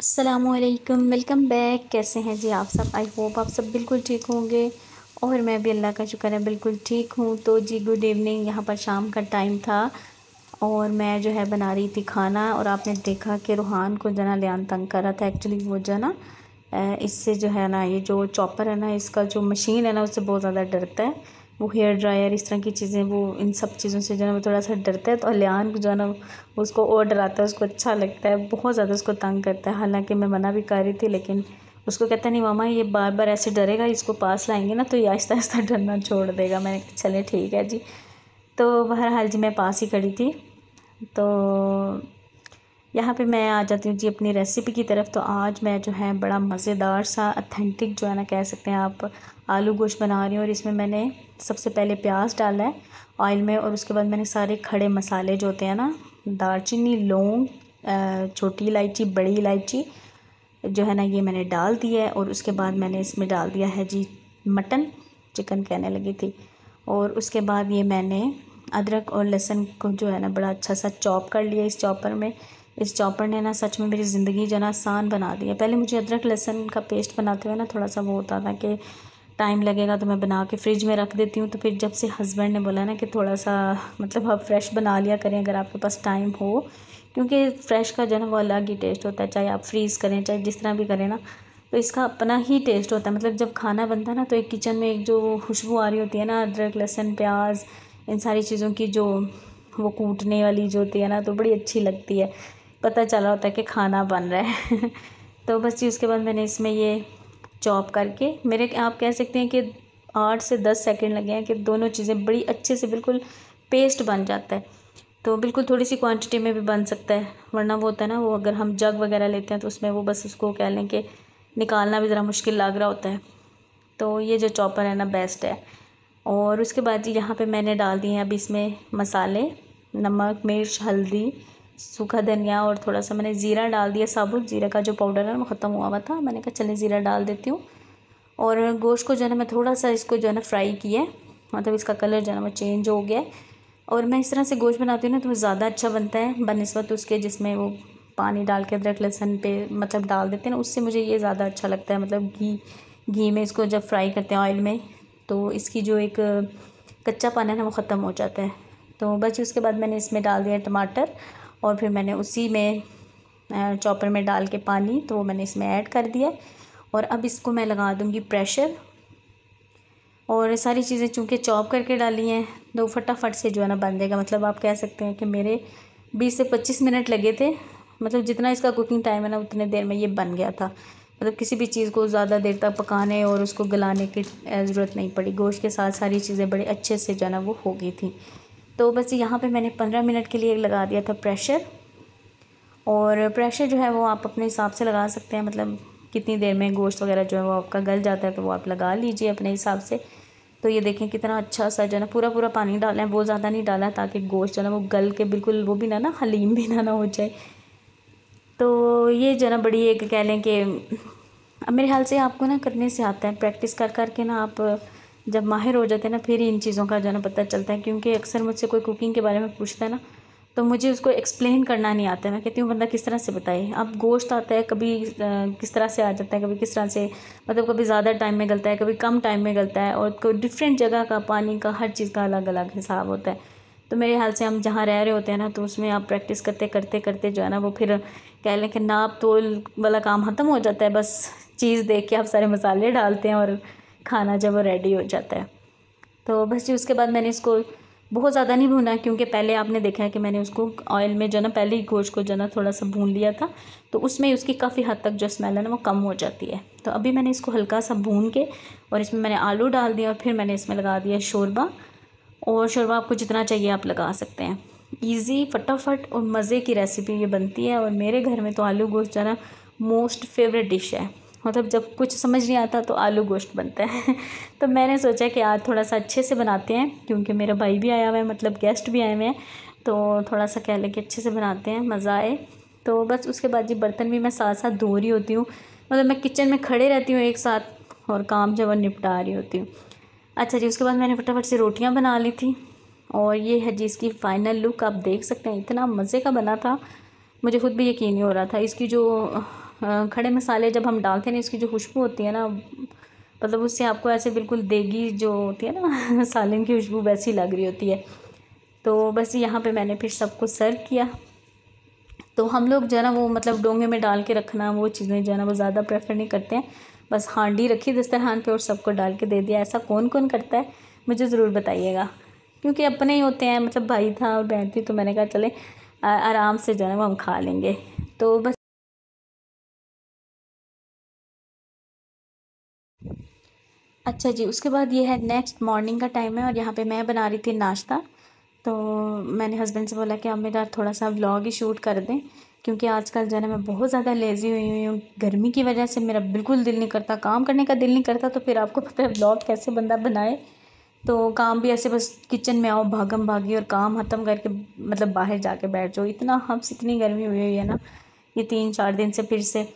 असलकम welcome back कैसे हैं जी आप सब आई होप आप सब बिल्कुल ठीक होंगे और मैं भी अल्लाह का शुक्र है बिल्कुल ठीक हूँ तो जी गुड इवनिंग यहाँ पर शाम का टाइम था और मैं जो है बना रही थी खाना और आपने देखा कि रूहान को जना लियान तंग कर रहा था एक्चुअली वो जो ना इससे जो है ना ये जो चॉपर है ना इसका जो मशीन है ना उससे बहुत ज़्यादा डरता है वो हेयर ड्रायर इस तरह की चीज़ें वो इन सब चीज़ों से जो है वो थोड़ा सा डरता है तो अलियान जो है ना उसको और डराता है उसको अच्छा लगता है बहुत ज़्यादा उसको तंग करता है हालांकि मैं मना भी कर रही थी लेकिन उसको कहता है नहीं मामा ये बार बार ऐसे डरेगा इसको पास लाएंगे ना तो ये आहिस्ता आहिस्ता डरना छोड़ देगा मैंने कहा चले ठीक है जी तो बहरहाल जी मैं पास ही खड़ी थी तो यहाँ पे मैं आ जाती हूँ जी अपनी रेसिपी की तरफ तो आज मैं जो है बड़ा मज़ेदार सा अथेंटिक जो है ना कह सकते हैं आप आलू गोश्त बना रही हूँ और इसमें मैंने सबसे पहले प्याज डाला है ऑयल में और उसके बाद मैंने सारे खड़े मसाले जो होते हैं ना दालचीनी लौंग छोटी इलायची बड़ी इलायची जो है ना ये मैंने डाल दी है और उसके बाद मैंने इसमें डाल दिया है जी मटन चिकन कहने लगी थी और उसके बाद ये मैंने अदरक और लहसुन को जो है ना बड़ा अच्छा सा चॉप कर लिया इस चॉपर में इस चॉपर ने ना सच में मेरी ज़िंदगी जो ना आसान बना दी है पहले मुझे अदरक लहसुन का पेस्ट बनाते हुए ना थोड़ा सा वो होता था कि टाइम लगेगा तो मैं बना के फ्रिज में रख देती हूँ तो फिर जब से हस्बैंड ने बोला ना कि थोड़ा सा मतलब आप फ्रेश बना लिया करें अगर आपके पास टाइम हो क्योंकि फ़्रेश का जो है वो अलग ही टेस्ट होता है चाहे आप फ्रीज़ करें चाहे जिस तरह भी करें ना तो इसका अपना ही टेस्ट होता है मतलब जब खाना बनता है ना तो एक किचन में एक जो खुशबू आ रही होती है ना अदरक लहसुन प्याज इन सारी चीज़ों की जो वो कूटने वाली जो होती है ना तो बड़ी अच्छी लगती है पता चला होता है कि खाना बन रहा है तो बस जी उसके बाद मैंने इसमें ये चॉप करके मेरे आप कह सकते हैं कि आठ से दस सेकंड लगे हैं कि दोनों चीज़ें बड़ी अच्छे से बिल्कुल पेस्ट बन जाता है तो बिल्कुल थोड़ी सी क्वांटिटी में भी बन सकता है वरना वो होता है ना वो अगर हम जग वगैरह लेते हैं तो उसमें वो बस उसको कह लें कि निकालना भी ज़रा मुश्किल लग रहा होता है तो ये जो चॉपर है ना बेस्ट है और उसके बाद यहाँ पर मैंने डाल दिए हैं अब इसमें मसाले नमक मिर्च हल्दी सूखा धनिया और थोड़ा सा मैंने ज़ीरा डाल दिया साबुत ज़ीरा का जो पाउडर है वो ख़त्म हुआ हुआ था मैंने कहा चले ज़ीरा डाल देती हूँ और गोश्त को जो है ना मैं थोड़ा सा इसको जो है ना फ्राई किया मतलब इसका कलर जो है ना वो चेंज हो गया है और मैं इस तरह से गोश्त बनाती हूँ ना तो ज़्यादा अच्छा बनता है बनस्बत उसके जिसमें वो पानी डाल के अदरक लहसन पे मतलब डाल देते हैं ना उससे मुझे ये ज़्यादा अच्छा लगता है मतलब घी घी में इसको जब फ्राई करते हैं ऑयल में तो इसकी जो एक कच्चा पाना है ना वो ख़त्म हो जाता है तो बस उसके बाद मैंने इसमें डाल दिया टमाटर और फिर मैंने उसी में चॉपर में डाल के पानी तो वो मैंने इसमें ऐड कर दिया और अब इसको मैं लगा दूँगी प्रेशर और सारी चीज़ें चूँकि चॉप करके डाली हैं तो फटाफट से जो है ना बन जाएगा मतलब आप कह सकते हैं कि मेरे बीस से पच्चीस मिनट लगे थे मतलब जितना इसका कुकिंग टाइम है ना उतने देर में ये बन गया था मतलब किसी भी चीज़ को ज़्यादा देर तक पकाने और उसको गलाने की ज़रूरत नहीं पड़ी गोश्त के साथ सारी चीज़ें बड़े अच्छे से जो है ना वो हो गई थी तो बस यहाँ पे मैंने पंद्रह मिनट के लिए लगा दिया था प्रेशर और प्रेशर जो है वो आप अपने हिसाब से लगा सकते हैं मतलब कितनी देर में गोश्त वगैरह जो है वो आपका गल जाता है तो वो आप लगा लीजिए अपने हिसाब से तो ये देखें कितना अच्छा सा जो है ना पूरा पूरा पानी डाला है बहुत ज़्यादा नहीं डाला ताकि गोश्त जो है ना वो गल के बिल्कुल वो भी ना ना हलीम भी ना ना हो जाए तो ये जो है ना बड़ी एक कह लें कि अब मेरे ख्याल से आपको ना करने से आता है प्रैक्टिस कर कर के ना आप जब माहिर हो जाते हैं ना फिर इन चीज़ों का जो है पता चलता है क्योंकि अक्सर मुझसे कोई कुकिंग के बारे में पूछता है ना तो मुझे उसको एक्सप्लेन करना नहीं आता है मैं कहती हूँ बंदा किस तरह से बताए अब गोश्त आता है कभी किस तरह से आ जाता है कभी किस तरह से मतलब कभी ज़्यादा टाइम में गलता है कभी कम टाइम में गलता है और कोई डिफरेंट जगह का पानी का हर चीज़ का अलग अलग हिसाब होता है तो मेरे ख्याल से हम जहाँ रह रहे होते हैं ना तो उसमें आप प्रैक्टिस करते करते करते जो है ना वो फिर कह लें कि नाप तोल वाला काम ख़त्म हो जाता है बस चीज़ देख के आप सारे मसाले डालते हैं और खाना जब वो रेडी हो जाता है तो बस जी उसके बाद मैंने इसको बहुत ज़्यादा नहीं भूना क्योंकि पहले आपने देखा है कि मैंने उसको ऑयल में जो है ना पहले ही गोश्त को जो है ना थोड़ा सा भून लिया था तो उसमें उसकी काफ़ी हद तक जो स्मेल है ना वो कम हो जाती है तो अभी मैंने इसको हल्का सा भून के और इसमें मैंने आलू डाल दिया और फिर मैंने इसमें लगा दिया शोरबा और शोरबा आपको जितना चाहिए आप लगा सकते हैं ईज़ी फटाफट और मज़े की रेसिपी ये बनती है और मेरे घर में तो आलू गोश्त जाना मोस्ट फेवरेट डिश है मतलब जब कुछ समझ नहीं आता तो आलू गोश्त बनता है तो मैंने सोचा कि आज थोड़ा सा अच्छे से बनाते हैं क्योंकि मेरा भाई भी आया हुआ है मतलब गेस्ट भी आए हुए हैं तो थोड़ा सा कह लें कि अच्छे से बनाते हैं मज़ा आए तो बस उसके बाद जी बर्तन भी मैं साथ साथ धो रही होती हूँ मतलब मैं किचन में खड़े रहती हूँ एक साथ और काम जब निपटा रही होती हूँ अच्छा जी उसके बाद मैंने फटाफट से रोटियाँ बना ली थी और ये है जी इसकी फ़ाइनल लुक आप देख सकते हैं इतना मज़े का बना था मुझे खुद भी यकीन नहीं हो रहा था इसकी जो खड़े मसाले जब हम डालते हैं ना इसकी जो खुशबू होती है ना मतलब उससे आपको ऐसे बिल्कुल देगी जो होती है ना सालन की खुशबू वैसी लग रही होती है तो बस यहाँ पे मैंने फिर सबको सर्व किया तो हम लोग जो है ना वो मतलब डोंगे में डाल के रखना वो चीज़ें जो है ना वो ज़्यादा प्रेफर नहीं करते हैं बस हांडी रखी दस्तरखान पे और सबको डाल के दे दिया ऐसा कौन कौन करता है मुझे ज़रूर बताइएगा क्योंकि अपने ही होते हैं मतलब भाई था और बहन थी तो मैंने कहा चले आराम से जो है वो हम खा लेंगे तो बस अच्छा जी उसके बाद ये है नेक्स्ट मॉर्निंग का टाइम है और यहाँ पे मैं बना रही थी नाश्ता तो मैंने हस्बैंड से बोला कि अब मेरा थोड़ा सा व्लॉग ही शूट कर दें क्योंकि आजकल जो है ना मैं बहुत ज़्यादा लेज़ी हुई हुई हूँ गर्मी की वजह से मेरा बिल्कुल दिल नहीं करता काम करने का दिल नहीं करता तो फिर आपको पता है ब्लॉग कैसे बंदा बनाए तो काम भी ऐसे बस किचन में आओ भागम भागी और काम ख़त्म करके मतलब बाहर जाके बैठ जाओ इतना हब्स इतनी गर्मी हुई हुई है ना ये तीन चार दिन से फिर से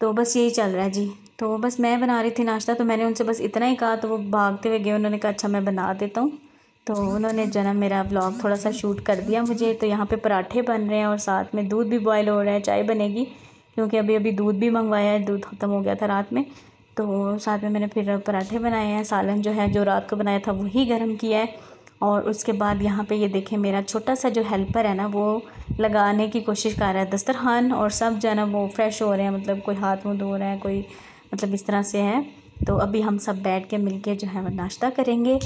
तो बस यही चल रहा है जी तो बस मैं बना रही थी नाश्ता तो मैंने उनसे बस इतना ही कहा तो वो भागते हुए गए उन्होंने कहा अच्छा मैं बना देता हूँ तो उन्होंने जो ना मेरा ब्लॉग थोड़ा सा शूट कर दिया मुझे तो यहाँ पे पराठे बन रहे हैं और साथ में दूध भी बॉयल हो रहा है चाय बनेगी क्योंकि अभी अभी दूध भी मंगवाया है दूध ख़त्म हो गया था रात में तो साथ में मैंने फिर पराठे बनाए हैं सालन जो है जो रात को बनाया था वही गर्म किया है और उसके बाद यहाँ पे ये देखें मेरा छोटा सा जो हेल्पर है ना वो लगाने की कोशिश कर रहा है दस्तरखान और सब जो है ना वो फ्रेश हो रहे हैं मतलब कोई हाथ मुँह धो रहा है कोई मतलब इस तरह से है तो अभी हम सब बैठ के मिल के जो है वो नाश्ता करेंगे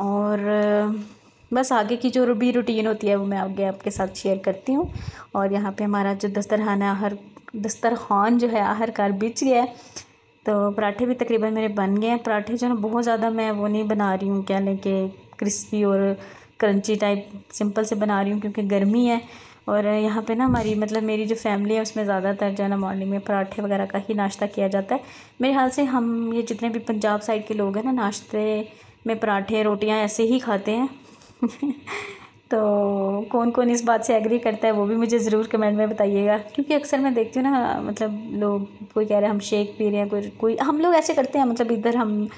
और बस आगे की जो भी रूटीन होती है वो मैं आगे आपके साथ शेयर करती हूँ और यहाँ पे हमारा जो दस्तरखान है हर दस्तरखान जो है आहर कार बिच गया है तो पराठे भी तकरीबन मेरे बन गए हैं पराठे जो है बहुत ज़्यादा मैं वो नहीं बना रही हूँ क्या कि क्रिस्पी और क्रंची टाइप सिंपल से बना रही हूँ क्योंकि गर्मी है और यहाँ पे ना हमारी मतलब मेरी जो फैमिली है उसमें ज़्यादातर जो है ना मॉर्निंग में पराठे वगैरह का ही नाश्ता किया जाता है मेरे ख्याल से हम ये जितने भी पंजाब साइड के लोग हैं ना नाश्ते में पराठे रोटियाँ ऐसे ही खाते हैं तो कौन कौन इस बात से एग्री करता है वो भी मुझे ज़रूर कमेंट में बताइएगा क्योंकि अक्सर मैं देखती हूँ ना मतलब लोग कोई कह रहे हैं हम शेक पी रहे हैं कोई कोई हम लोग ऐसे करते हैं मतलब इधर हम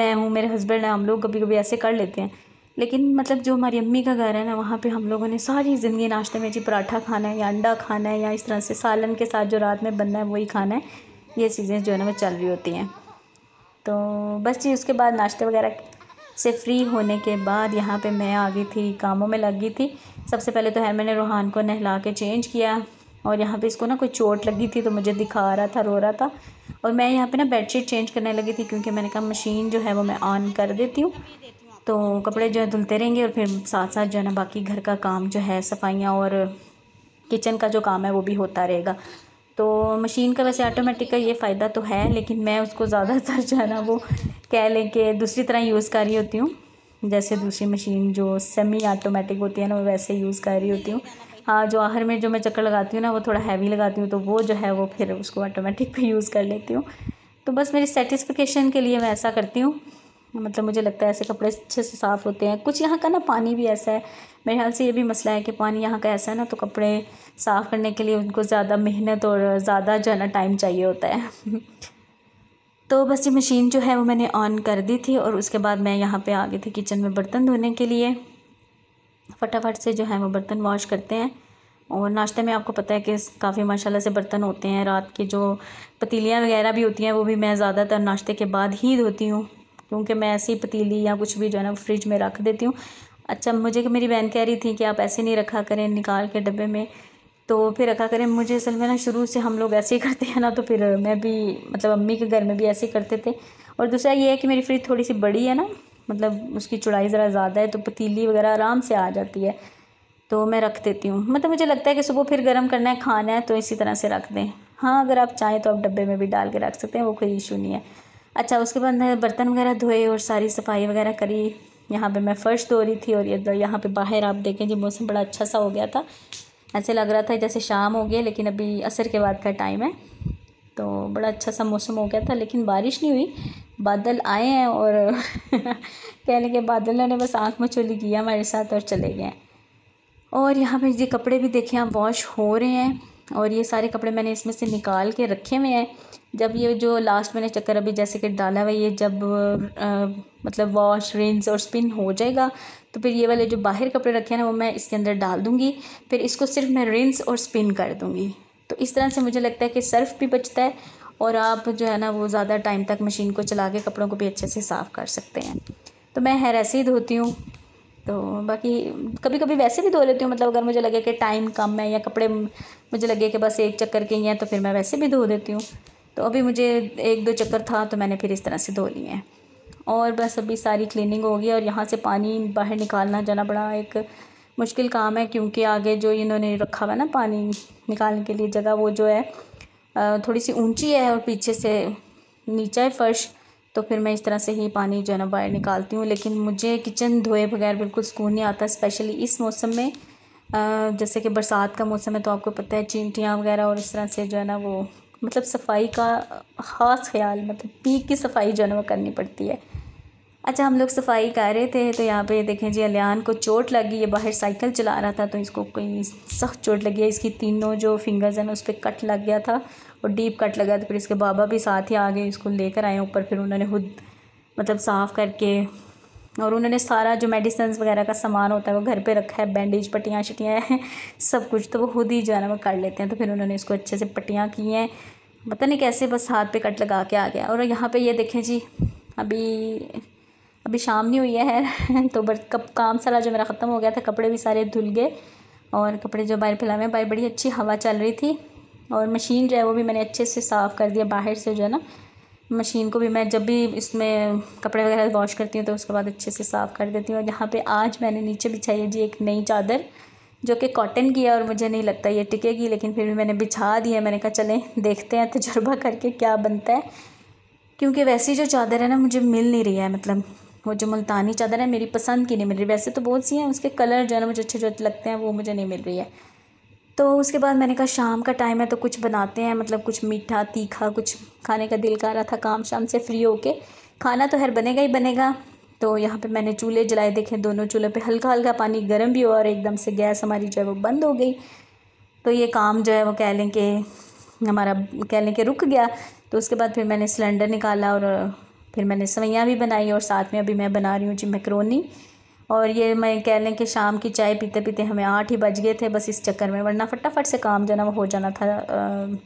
मैं हूँ मेरे हस्बैंड हैं हम लोग कभी कभी ऐसे कर लेते हैं लेकिन मतलब जो हमारी अम्मी का घर है ना वहाँ पे हम लोगों ने सारी ज़िंदगी नाश्ते में जी पराठा खाना है या अंडा खाना है या इस तरह से सालन के साथ जो रात में बनना है वही खाना है ये चीज़ें जो है ना वो चल रही होती हैं तो बस जी उसके बाद नाश्ते वगैरह से फ्री होने के बाद यहाँ पे मैं आ गई थी कामों में लग गई थी सबसे पहले तो है मैंने रूहान को नहला के चेंज किया और यहाँ पे इसको ना कोई चोट लगी थी तो मुझे दिखा रहा था रो रहा था और मैं यहाँ पे ना बेडशीट चेंज करने लगी थी क्योंकि मैंने कहा मशीन जो है वो मैं ऑन कर देती हूँ तो कपड़े जो है धुलते रहेंगे और फिर साथ साथ जो है ना बाकी घर का काम जो है सफाइयाँ और किचन का जो काम है वो भी होता रहेगा तो मशीन का वैसे ऑटोमेटिक का ये फ़ायदा तो है लेकिन मैं उसको ज़्यादातर जो है ना वो कह लें कि दूसरी तरह यूज़ कर रही होती हूँ जैसे दूसरी मशीन जो सेमी ऑटोमेटिक होती है ना वो वैसे यूज़ कर रही होती हूँ हाँ जो आहर में जो मैं चक्कर लगाती हूँ ना वो थोड़ा हैवी लगाती हूँ तो वो जो है वो फिर उसको ऑटोमेटिक पे यूज़ कर लेती हूँ तो बस मेरी सेटिस्फिकेशन के लिए मैं ऐसा करती हूँ मतलब मुझे लगता है ऐसे कपड़े अच्छे से साफ़ होते हैं कुछ यहाँ का ना पानी भी ऐसा है मेरे ख्याल से ये भी मसला है कि पानी यहाँ का ऐसा है ना तो कपड़े साफ़ करने के लिए उनको ज़्यादा मेहनत और ज़्यादा जो है ना टाइम चाहिए होता है तो बस ये मशीन जो है वो मैंने ऑन कर दी थी और उसके बाद मैं यहाँ पर आ गई थी किचन में बर्तन धोने के लिए फटाफट से जो है वो बर्तन वॉश करते हैं और नाश्ते में आपको पता है कि काफ़ी माशाल्लाह से बर्तन होते हैं रात की जो पतीलियाँ वगैरह भी होती हैं वो भी मैं ज़्यादातर नाश्ते के बाद ही धोती हूँ क्योंकि मैं ऐसी पतीली या कुछ भी जो है ना फ्रिज में रख देती हूँ अच्छा मुझे कि मेरी बहन कह रही थी कि आप ऐसे नहीं रखा करें निकाल के डब्बे में तो फिर रखा करें मुझे असल में ना शुरू से हम लोग ऐसे ही करते हैं ना तो फिर मैं भी मतलब अम्मी के घर में भी ऐसे ही करते थे और दूसरा ये है कि मेरी फ्रिज थोड़ी सी बड़ी है ना मतलब उसकी चौड़ाई ज़रा ज़्यादा है तो पतीली वगैरह आराम से आ जाती है तो मैं रख देती हूँ मतलब मुझे लगता है कि सुबह फिर गर्म करना है खाना है तो इसी तरह से रख दें हाँ अगर आप चाहें तो आप डब्बे में भी डाल के रख सकते हैं वो कोई इशू नहीं है अच्छा उसके बाद मैंने बर्तन वगैरह धोए और सारी सफाई वगैरह करी यहाँ पे मैं फ़र्श धो रही थी और इधर यहाँ पे बाहर आप देखें जी मौसम बड़ा अच्छा सा हो गया था ऐसे लग रहा था जैसे शाम हो गया लेकिन अभी असर के बाद का टाइम है तो बड़ा अच्छा सा मौसम हो गया था लेकिन बारिश नहीं हुई बादल आए हैं और कहने के बादलों ने बस आँख में चोली किया हमारे साथ और चले गए और यहाँ पर ये कपड़े भी देखे आप वॉश हो रहे हैं और ये सारे कपड़े मैंने इसमें से निकाल के रखे हुए हैं जब ये जो लास्ट मैंने चक्कर अभी जैसे कि डाला हुआ ये जब आ, मतलब वॉश रिंस और स्पिन हो जाएगा तो फिर ये वाले जो बाहर कपड़े रखे हैं ना वो मैं इसके अंदर डाल दूँगी फिर इसको सिर्फ मैं रिंस और स्पिन कर दूँगी तो इस तरह से मुझे लगता है कि सर्फ भी बचता है और आप जो है ना वो ज़्यादा टाइम तक मशीन को चला के कपड़ों को भी अच्छे से साफ़ कर सकते हैं तो मैं हेर ऐसे ही धोती हूँ तो बाकी कभी कभी वैसे भी धो लेती हूँ मतलब अगर मुझे लगे कि टाइम कम है या कपड़े मुझे लगे कि बस एक चक्कर के ही हैं तो फिर मैं वैसे भी धो देती हूँ तो अभी मुझे एक दो चक्कर था तो मैंने फिर इस तरह से धो लिए हैं और बस अभी सारी क्लीनिंग होगी और यहाँ से पानी बाहर निकालना जाना बड़ा एक मुश्किल काम है क्योंकि आगे जो इन्होंने रखा हुआ ना पानी निकालने के लिए जगह वो जो है थोड़ी सी ऊंची है और पीछे से नीचा है फ़र्श तो फिर मैं इस तरह से ही पानी जो है ना बाहर निकालती हूँ लेकिन मुझे किचन धोए बगैर बिल्कुल सुकून नहीं आता स्पेशली इस मौसम में जैसे कि बरसात का मौसम है तो आपको पता है चींटियाँ वगैरह और इस तरह से जो है ना वो मतलब सफाई का ख़ास ख्याल मतलब पीक की सफाई जो है वो करनी पड़ती है अच्छा हम लोग सफाई कर रहे थे तो यहाँ पे देखें जी अलियान को चोट लगी ये बाहर साइकिल चला रहा था तो इसको कोई सख्त चोट लगी है इसकी तीनों जो फिंगर्स हैं उस पर कट लग गया था और डीप कट लगा तो फिर इसके बाबा भी साथ ही आ गए इसको लेकर आए ऊपर फिर उन्होंने खुद मतलब साफ़ करके और उन्होंने सारा जो मेडिसिन वगैरह का सामान होता है वो घर पे रखा है बैंडेज पट्टियाँ शटियाँ सब कुछ तो वो खुद ही जाना वो कर लेते हैं तो फिर उन्होंने इसको अच्छे से पट्टियाँ की हैं पता नहीं कैसे बस हाथ पे कट लगा के आ गया और यहाँ पे ये देखें जी अभी अभी शाम नहीं हुई है तो बट कब काम सारा जो मेरा ख़त्म हो गया था कपड़े भी सारे धुल गए और कपड़े जो बाहर फैलाए बाहर बड़ी अच्छी हवा चल रही थी और मशीन जो है वो भी मैंने अच्छे से साफ़ कर दिया बाहर से जो है ना मशीन को भी मैं जब भी इसमें कपड़े वगैरह वॉश करती हूँ तो उसके बाद अच्छे से साफ़ कर देती हूँ और यहाँ पे आज मैंने नीचे बिछाई है जी एक नई चादर जो कि कॉटन की है और मुझे नहीं लगता ये टिकेगी लेकिन फिर भी मैंने बिछा दी है मैंने कहा चलें देखते हैं तजर्बा करके क्या बनता है क्योंकि वैसी जो चादर है ना मुझे मिल नहीं रही है मतलब वो जो मुल्तानी चादर है मेरी पसंद की नहीं मिल रही वैसे तो बहुत सी हैं उसके कलर जो है ना मुझे अच्छे जो लगते हैं वो मुझे नहीं मिल रही है तो उसके बाद मैंने कहा शाम का टाइम है तो कुछ बनाते हैं मतलब कुछ मीठा तीखा कुछ खाने का दिल कर रहा था काम शाम से फ्री होके खाना तो हर बनेगा ही बनेगा तो यहाँ पे मैंने चूल्हे जलाए देखे दोनों चूल्हे पे हल्का हल्का पानी गर्म भी हुआ और एकदम से गैस हमारी जो है वो बंद हो गई तो ये काम जो है वो कह लें कि हमारा कह लें कि रुक गया तो उसके बाद फिर मैंने सिलेंडर निकाला और फिर मैंने सवैयाँ भी बनाई और साथ में अभी मैं बना रही हूँ जी मैक्रोनी और ये मैं कह लें कि शाम की चाय पीते पीते हमें आठ ही बज गए थे बस इस चक्कर में वरना फटाफट से काम जो है ना वो हो जाना था आ,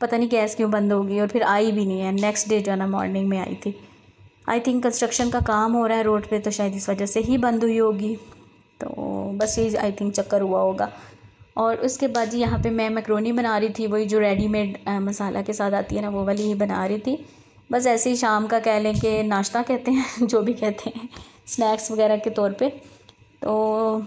पता नहीं गैस क्यों बंद हो गई और फिर आई भी नहीं है नेक्स्ट डे जो है ना मॉर्निंग में आई थी आई थिंक कंस्ट्रक्शन का काम हो रहा है रोड पे तो शायद इस वजह से ही बंद हुई होगी तो बस ये आई थिंक चक्कर हुआ होगा और उसके बाद जी यहाँ पे मैं मैक्रोनी बना रही थी वही जो रेडीमेड मसाला के साथ आती है ना वो वाली ही बना रही थी बस ऐसे ही शाम का कह लें कि नाश्ता कहते हैं जो भी कहते हैं स्नैक्स वगैरह के तौर पे तो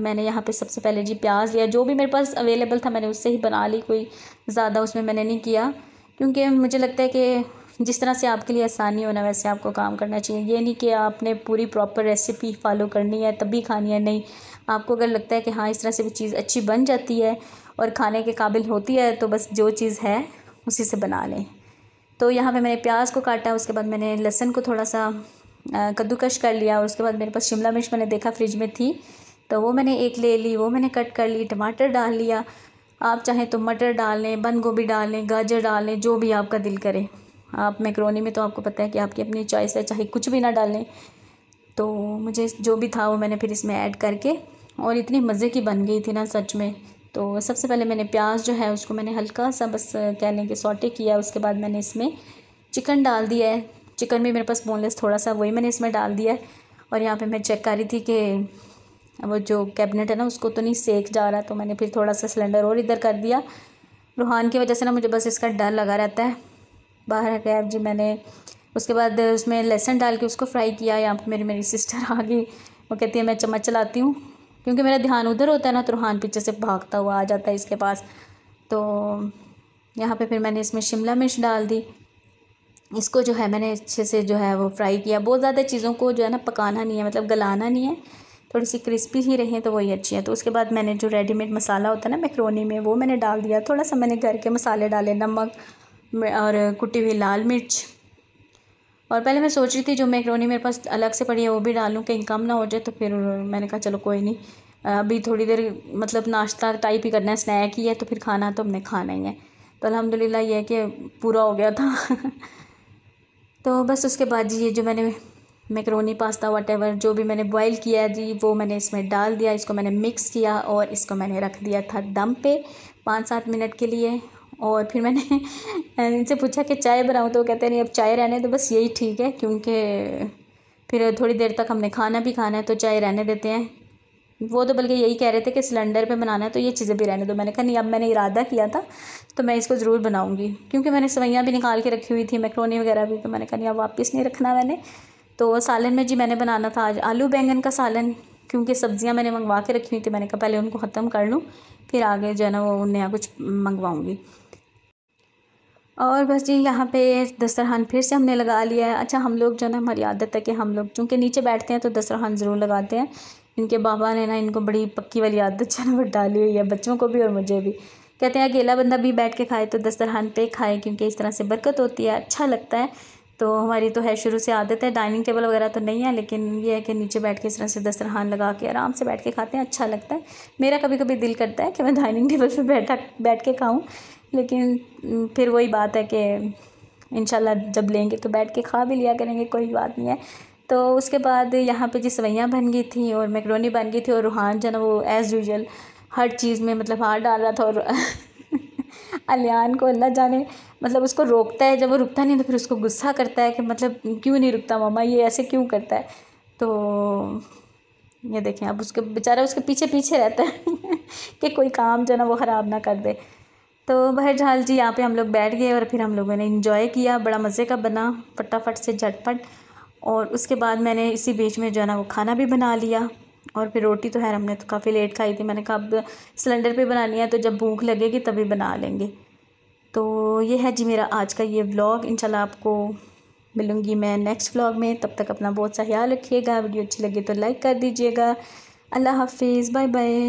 मैंने यहाँ पे सबसे पहले जी प्याज लिया जो भी मेरे पास अवेलेबल था मैंने उससे ही बना ली कोई ज़्यादा उसमें मैंने नहीं किया क्योंकि मुझे लगता है कि जिस तरह से आपके लिए आसानी होना वैसे आपको काम करना चाहिए ये नहीं कि आपने पूरी प्रॉपर रेसिपी फॉलो करनी है तभी खानी है नहीं आपको अगर लगता है कि हाँ इस तरह से वो चीज़ अच्छी बन जाती है और खाने के काबिल होती है तो बस जो चीज़ है उसी से बना लें तो यहाँ पे मैंने प्याज को काटा उसके बाद मैंने लहसन को थोड़ा सा कद्दूकश कर लिया और उसके बाद मेरे पास शिमला मिर्च मैंने देखा फ्रिज में थी तो वो मैंने एक ले ली वो मैंने कट कर ली टमाटर डाल लिया आप चाहें तो मटर डाल लें बंद गोभी डाल लें गाजर डाल लें जो भी आपका दिल करे आप मैक्रोनी में तो आपको पता है कि आपकी अपनी चॉइस है चाहे कुछ भी ना डालें तो मुझे जो भी था वो मैंने फिर इसमें ऐड करके और इतनी मज़े की बन गई थी ना सच में तो सबसे पहले मैंने प्याज जो है उसको मैंने हल्का सा बस कह लें कि सॉटे किया उसके बाद मैंने इसमें चिकन डाल दिया है चिकन भी मेरे पास बोनलेस थोड़ा सा वही मैंने इसमें डाल दिया है और यहाँ पे मैं चेक कर रही थी कि वो जो कैबिनेट है ना उसको तो नहीं सेक जा रहा तो मैंने फिर थोड़ा सा सिलेंडर और इधर कर दिया रूहान की वजह से ना मुझे बस इसका डर लगा रहता है बाहर गैब जी मैंने उसके बाद उसमें लहसन डाल के उसको फ्राई किया यहाँ पर मेरी मेरी सिस्टर आ गई वो कहती है मैं चम्मच चलाती हूँ क्योंकि मेरा ध्यान उधर होता है ना तो रूहान पीछे से भागता हुआ आ जाता है इसके पास तो यहाँ पे फिर मैंने इसमें शिमला मिर्च डाल दी इसको जो है मैंने अच्छे से जो है वो फ्राई किया बहुत ज़्यादा चीज़ों को जो है ना पकाना नहीं है मतलब गलाना नहीं है थोड़ी सी क्रिस्पी ही रहें तो वही अच्छी है तो उसके बाद मैंने जो रेडीमेड मसाला होता है ना मैक्रोनी में वो मैंने डाल दिया थोड़ा सा मैंने घर के मसाले डाले नमक और कुटी हुई लाल मिर्च और पहले मैं सोच रही थी जो मैक्रोनी मेरे पास अलग से पड़ी है वो भी डालूँ कहीं कम ना हो जाए तो फिर मैंने कहा चलो कोई नहीं अभी थोड़ी देर मतलब नाश्ता टाइप ही करना है स्नैक ही है तो फिर खाना तो हमने खाना ही है तो अलहमदिल्ला ये है कि पूरा हो गया था तो बस उसके बाद जी ये जो मैंने मैक्रोनी पास्ता वट जो भी मैंने बॉईल किया जी वो मैंने इसमें डाल दिया इसको मैंने मिक्स किया और इसको मैंने रख दिया था दम पे पाँच सात मिनट के लिए और फिर मैंने इनसे पूछा कि चाय बनाऊँ तो कहते नहीं अब चाय रहने तो बस यही ठीक है क्योंकि फिर थोड़ी देर तक हमने खाना भी खाना है तो चाय रहने देते हैं वो तो बल्कि यही कह रहे थे कि सिलेंडर पे बनाना है तो ये चीज़ें भी रहने दो मैंने कहा नहीं अब मैंने इरादा किया था तो मैं इसको ज़रूर बनाऊँगी क्योंकि मैंने सवैयाँ भी निकाल के रखी हुई थी मैक्रोनी वगैरह भी तो मैंने कहा नहीं अब वापस नहीं रखना मैंने तो सालन में जी मैंने बनाना था आज आलू बैंगन का सालन क्योंकि सब्ज़ियाँ मैंने मंगवा के रखी हुई थी मैंने कहा पहले उनको ख़त्म कर लूँ फिर आगे जो है ना वो नया कुछ मंगवाऊँगी और बस जी यहाँ पे दस्तरहान फिर से हमने लगा लिया है अच्छा हम लोग जो है ना हमारी आदत है कि हम लोग चूँकि नीचे बैठते हैं तो दस्तरहान ज़रूर लगाते हैं इनके बाबा ने ना इनको बड़ी पक्की वाली आदत जानवर डाली हुई है बच्चों को भी और मुझे भी कहते हैं अकेला बंदा भी बैठ के खाए तो दस्तरहान पे खाए क्योंकि इस तरह से बरकत होती है अच्छा लगता है तो हमारी तो है शुरू से आदत है डाइनिंग टेबल वगैरह तो नहीं है लेकिन ये है कि नीचे बैठ के इस तरह से दस्तरहान लगा के आराम से बैठ के खाते हैं अच्छा लगता है मेरा कभी कभी दिल करता है कि मैं डाइनिंग टेबल पर बैठा बैठ के खाऊँ लेकिन फिर वही बात है कि इन जब लेंगे तो बैठ के खा भी लिया करेंगे कोई बात नहीं है तो उसके बाद यहाँ पे जी सवैयाँ बन गई थी और मैक्रोनी बन गई थी और रूहान जो ना वो एज़ यूजल हर चीज़ में मतलब हाथ डाल रहा था और अलियान को अल्लाह जाने मतलब उसको रोकता है जब वो रुकता नहीं तो फिर उसको गुस्सा करता है कि मतलब क्यों नहीं रुकता मामा ये ऐसे क्यों करता है तो ये देखें अब उसके बेचारा उसके पीछे पीछे रहता है कि कोई काम जो ना वो ख़राब ना कर दे तो बहरहाल जी यहाँ पे हम लोग बैठ गए और फिर हम लोगों ने इन्जॉय किया बड़ा मज़े का बना फटाफट से झटपट और उसके बाद मैंने इसी बीच में जो है ना वो खाना भी बना लिया और फिर रोटी तो है हमने तो काफ़ी लेट खाई थी मैंने कहा अब सिलेंडर पे बनानी है तो जब भूख लगेगी तभी बना लेंगे तो ये है जी मेरा आज का ये व्लॉग इंशाल्लाह आपको मिलूँगी मैं नेक्स्ट व्लॉग में तब तक अपना बहुत सा ख्याल रखिएगा वीडियो अच्छी लगी तो लाइक कर दीजिएगा अल्लाह हाफिज़ बाय बाय